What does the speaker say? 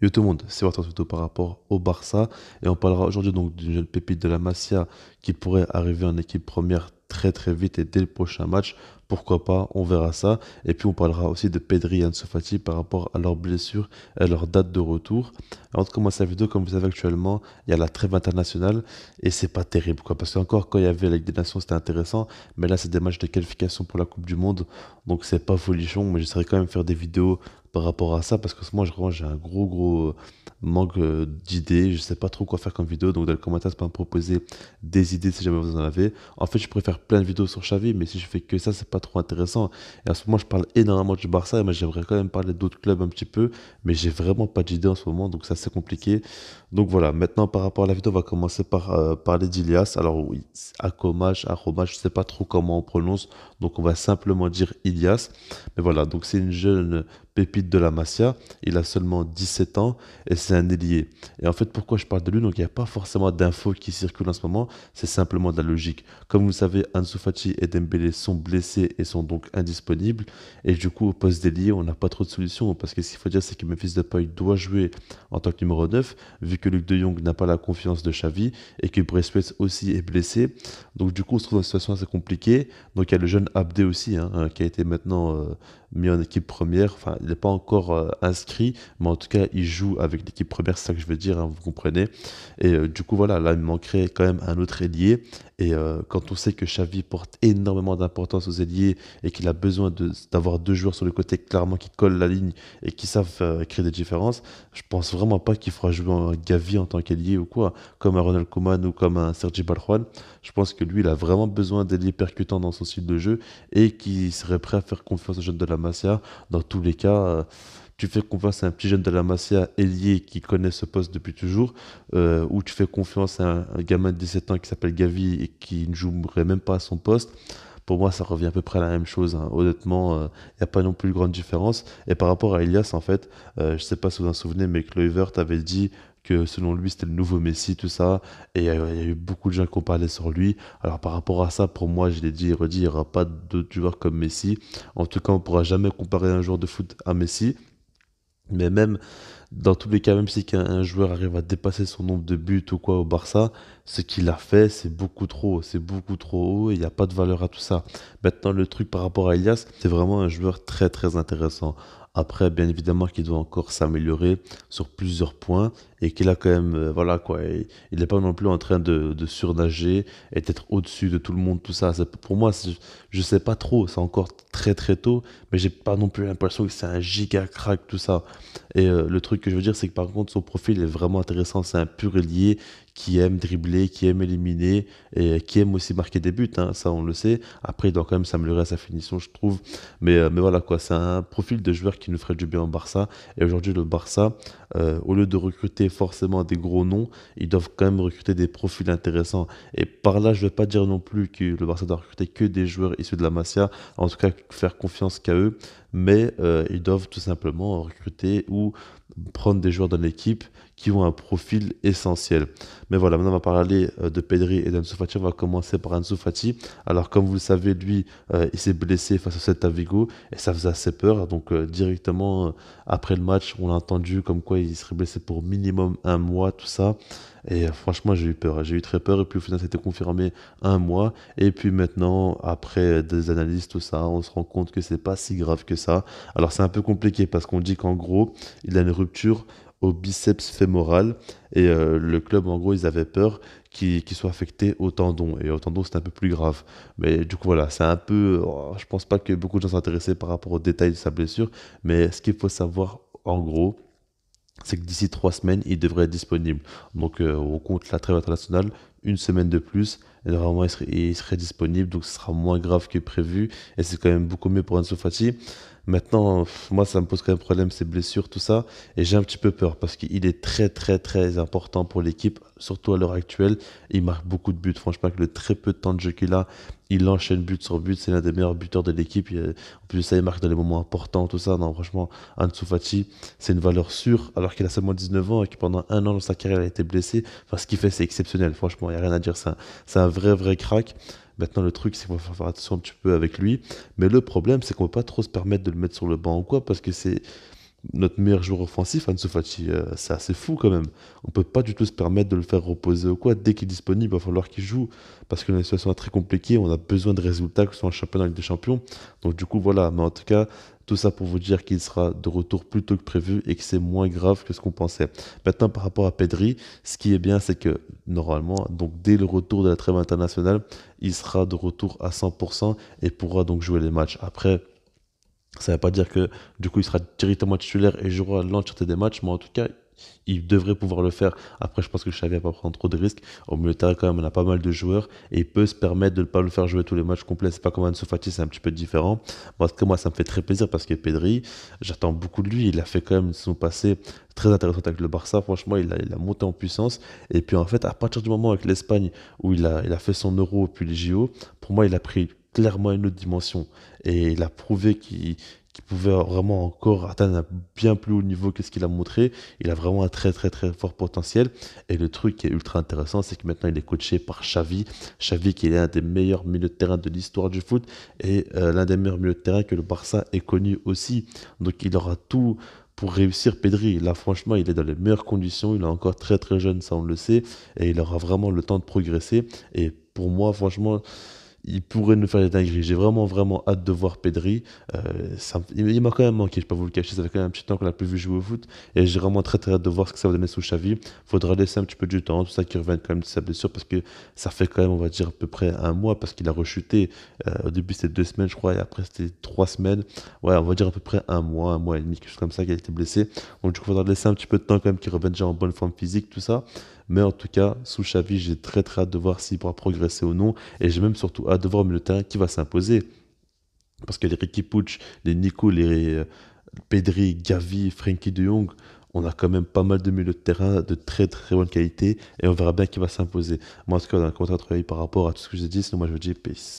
Yo tout le monde, c'est votre Tuto par rapport au Barça et on parlera aujourd'hui donc d'une jeune pépite de la Masia qui pourrait arriver en équipe première très très vite et dès le prochain match. Pourquoi pas, on verra ça. Et puis on parlera aussi de Pedri et Ansofati par rapport à leurs blessures et à leur date de retour. Avant de commencer la vidéo, comme vous savez actuellement, il y a la trêve internationale et c'est pas terrible quoi. Parce encore quand il y avait la Ligue des Nations, c'était intéressant, mais là c'est des matchs de qualification pour la Coupe du Monde, donc c'est pas folichon. Mais j'essaierai quand même faire des vidéos par rapport à ça parce que moi, je j'ai un gros gros manque euh, d'idées, je sais pas trop quoi faire comme vidéo, donc dans les commentaires, pas me proposer des idées si jamais vous en avez. En fait, je préfère plein de vidéos sur Xavi, mais si je fais que ça, c'est pas trop intéressant. Et à ce moment, je parle énormément du Barça, mais j'aimerais quand même parler d'autres clubs un petit peu, mais j'ai vraiment pas d'idées en ce moment, donc ça, c'est compliqué. Donc voilà, maintenant, par rapport à la vidéo, on va commencer par euh, parler d'Ilias. Alors oui, à je sais pas trop comment on prononce, donc on va simplement dire Ilias. Mais voilà, donc c'est une jeune pépite de la Masia. Il a seulement 17 ans et c'est un ailier. Et en fait, pourquoi je parle de lui Donc, il n'y a pas forcément d'infos qui circulent en ce moment. C'est simplement de la logique. Comme vous le savez, Ansu Fati et Dembélé sont blessés et sont donc indisponibles. Et du coup, au poste d'ailier, on n'a pas trop de solutions parce que ce qu'il faut dire, c'est que Memphis Depay doit jouer en tant que numéro 9, vu que Luc de Jong n'a pas la confiance de Xavi et que Brespes aussi est blessé. Donc, du coup, on se trouve dans une situation assez compliquée. Donc, il y a le jeune Abdé aussi, hein, hein, qui a été maintenant euh, mis en équipe première. Enfin, n'est pas encore euh, inscrit, mais en tout cas, il joue avec l'équipe première, c'est ça que je veux dire, hein, vous comprenez. Et euh, du coup, voilà, là, il manquerait quand même un autre ailier. Et euh, quand on sait que Xavi porte énormément d'importance aux ailiers et qu'il a besoin d'avoir deux joueurs sur le côté clairement qui collent la ligne et qui savent euh, créer des différences, je pense vraiment pas qu'il fera jouer un Gavi en tant qu'ailier ou quoi, comme un Ronald Koeman ou comme un Sergi Baljuan. Je pense que lui, il a vraiment besoin d'ailiers percutants dans son style de jeu et qui serait prêt à faire confiance aux jeunes de la Masia. Dans tous les cas, euh, tu fais confiance à un petit jeune de la Masia, ailier, qui connaît ce poste depuis toujours, euh, ou tu fais confiance à un, gamin de 17 ans qui s'appelle Gavi et qui ne jouerait même pas à son poste, pour moi, ça revient à peu près à la même chose. Hein. Honnêtement, il euh, n'y a pas non plus de grande différence. Et par rapport à Elias, en fait, euh, je ne sais pas si vous en souvenez, mais Chloé avait dit que selon lui, c'était le nouveau Messi, tout ça. Et il y a eu beaucoup de gens qui ont parlé sur lui. Alors par rapport à ça, pour moi, je l'ai dit et redit, il n'y aura pas d'autres joueurs comme Messi. En tout cas, on ne pourra jamais comparer un joueur de foot à Messi. Mais même dans tous les cas, même si un, joueur arrive à dépasser son nombre de buts ou quoi au Barça, ce qu'il a fait, c'est beaucoup trop, c'est beaucoup trop haut et il n'y a pas de valeur à tout ça. Maintenant, le truc par rapport à Elias, c'est vraiment un joueur très très intéressant. Après, bien évidemment, qu'il doit encore s'améliorer sur plusieurs points et qu'il a quand même, euh, voilà quoi, il n'est pas non plus en train de, surnager et d'être au-dessus de tout le monde, tout ça. Pour moi, je ne sais pas trop, c'est encore très très tôt, mais j'ai pas non plus l'impression que c'est un giga crack, tout ça. Et euh, le truc que je veux dire, c'est que par contre, son profil est vraiment intéressant, c'est un pur lié qui aime dribbler, qui aime éliminer et qui aime aussi marquer des buts. Hein, ça, on le sait. Après, il doit quand même s'améliorer à sa finition, je trouve. Mais, euh, mais voilà, quoi. C'est un profil de joueur qui nous ferait du bien au Barça. Et aujourd'hui, le Barça, euh, au lieu de recruter forcément des gros noms, ils doivent quand même recruter des profils intéressants. Et par là, je ne vais pas dire non plus que le Barça doit recruter que des joueurs issus de la Masia. En tout cas, faire confiance qu'à eux. Mais euh, ils doivent tout simplement recruter ou prendre des joueurs dans l'équipe qui ont un profil essentiel. Mais voilà, maintenant on va parler euh, de Pedri et d'Ansu On va commencer par Ansu Fati. Alors comme vous le savez, lui, euh, il s'est blessé face à cet Avigo. et ça faisait assez peur. Donc euh, directement après le match, on l'a entendu comme quoi il serait blessé pour minimum un mois, tout ça. Et franchement, j'ai eu peur. J'ai eu très peur. Et puis au final, c'était confirmé un mois. Et puis maintenant, après des analyses, tout ça, on se rend compte que c'est pas si grave que ça. Alors c'est un peu compliqué parce qu'on dit qu'en gros, il a une rupture au biceps fémoral. Et euh, le club, en gros, ils avaient peur qu'il soit affecté au tendon. Et au tendon, c'est un peu plus grave. Mais du coup, voilà, c'est un peu. Oh, je pense pas que beaucoup de gens s'intéressaient par rapport aux détails de sa blessure. Mais ce qu'il faut savoir, en gros, c'est que d'ici trois semaines, il devrait être disponible. Donc au euh, on compte la trêve internationale, une semaine de plus, il serait, disponible, donc ce sera moins grave que prévu, et c'est quand même beaucoup mieux pour Ansu Fati. Maintenant, moi ça me pose quand même problème, ces blessures, tout ça, et j'ai un petit peu peur, parce qu'il est très très très important pour l'équipe, surtout à l'heure actuelle, il marque beaucoup de buts, franchement avec le très peu de temps de jeu qu'il a, il enchaîne but sur but, c'est l'un des meilleurs buteurs de l'équipe. Euh, en plus, ça, il marque dans les moments importants, tout ça. Non, franchement, Ansu Fati, c'est une valeur sûre, alors qu'il a seulement 19 ans et que pendant un an dans sa carrière, il a été blessé. Enfin, ce qu'il fait, c'est exceptionnel, franchement, il n'y a rien à dire. C'est un, vrai, vrai crack. Maintenant, le truc, c'est qu'on va faire attention un petit peu avec lui. Mais le problème, c'est qu'on ne peut pas trop se permettre de le mettre sur le banc ou quoi, parce que c'est notre meilleur joueur offensif, Ansu Fati, euh, c'est assez fou quand même. On peut pas du tout se permettre de le faire reposer ou quoi. Dès qu'il est disponible, il va falloir qu'il joue parce que la situation est très compliquée. On a besoin de résultats, que ce soit en championnat Ligue des Champions. Donc du coup, voilà. Mais en tout cas, tout ça pour vous dire qu'il sera de retour plus tôt que prévu et que c'est moins grave que ce qu'on pensait. Maintenant, par rapport à Pedri, ce qui est bien, c'est que normalement, donc dès le retour de la trêve internationale, il sera de retour à 100% et pourra donc jouer les matchs. Après, ça ne veut pas dire que du coup il sera directement titulaire et jouera l'entièreté des matchs, mais en tout cas, il devrait pouvoir le faire. Après, je pense que ne va pas prendre trop de risques. Au milieu de terrain, quand même, on a pas mal de joueurs et il peut se permettre de ne pas le faire jouer tous les matchs complets. C'est pas comme se fatiguer, c'est un petit peu différent. Parce que moi, ça me fait très plaisir parce que Pedri, j'attends beaucoup de lui. Il a fait quand même son passé très intéressant avec le Barça. Franchement, il a, monté en puissance. Et puis, en fait, à partir du moment avec l'Espagne où il a, il a fait son euro puis les JO, pour moi, il a pris clairement une autre dimension. Et il a prouvé qu'il pouvait vraiment encore atteindre un bien plus haut niveau que ce qu'il a montré. Il a vraiment un très très très fort potentiel. Et le truc qui est ultra intéressant, c'est que maintenant il est coaché par Xavi. Xavi qui est un des meilleurs milieux de terrain de l'histoire du foot et euh, l'un des meilleurs milieux de terrain que le Barça ait connu aussi. Donc il aura tout pour réussir Pedri. Là, franchement, il est dans les meilleures conditions. Il est encore très très jeune, ça on le sait. Et il aura vraiment le temps de progresser. Et pour moi, franchement, il pourrait nous faire des dingueries. J'ai vraiment, vraiment hâte de voir Pedri. Euh, il, m'a quand même manqué, je ne vais pas vous le cacher. Ça fait quand même un petit temps qu'on n'a plus vu jouer au foot. Et j'ai vraiment très, très hâte de voir ce que ça va donner sous Xavi. faudra laisser un petit peu du temps, tout ça qui revienne quand même de sa blessure, parce que ça fait quand même, on va dire, à peu près un mois, parce qu'il a rechuté. Euh, au début, c'était deux semaines, je crois, et après, c'était trois semaines. Ouais, on va dire à peu près un mois, un mois et demi, quelque chose comme ça, qu'il a été blessé. Donc, du coup, il faudra laisser un petit peu de temps quand même qu'il revienne déjà en bonne forme physique, tout ça. Mais en tout cas, sous Xavi, j'ai très très hâte de voir s'il pourra progresser ou non. Et j'ai même surtout hâte de voir le terrain qui va s'imposer. Parce que les Ricky Pucci, les Nico, les euh, Pedri, Gavi, Frankie de Jong, on a quand même pas mal de milieux de terrain de très très bonne qualité et on verra bien qui va s'imposer. Moi en tout cas, on a contrat par rapport à tout ce que j'ai dit, sinon moi je vous dis peace.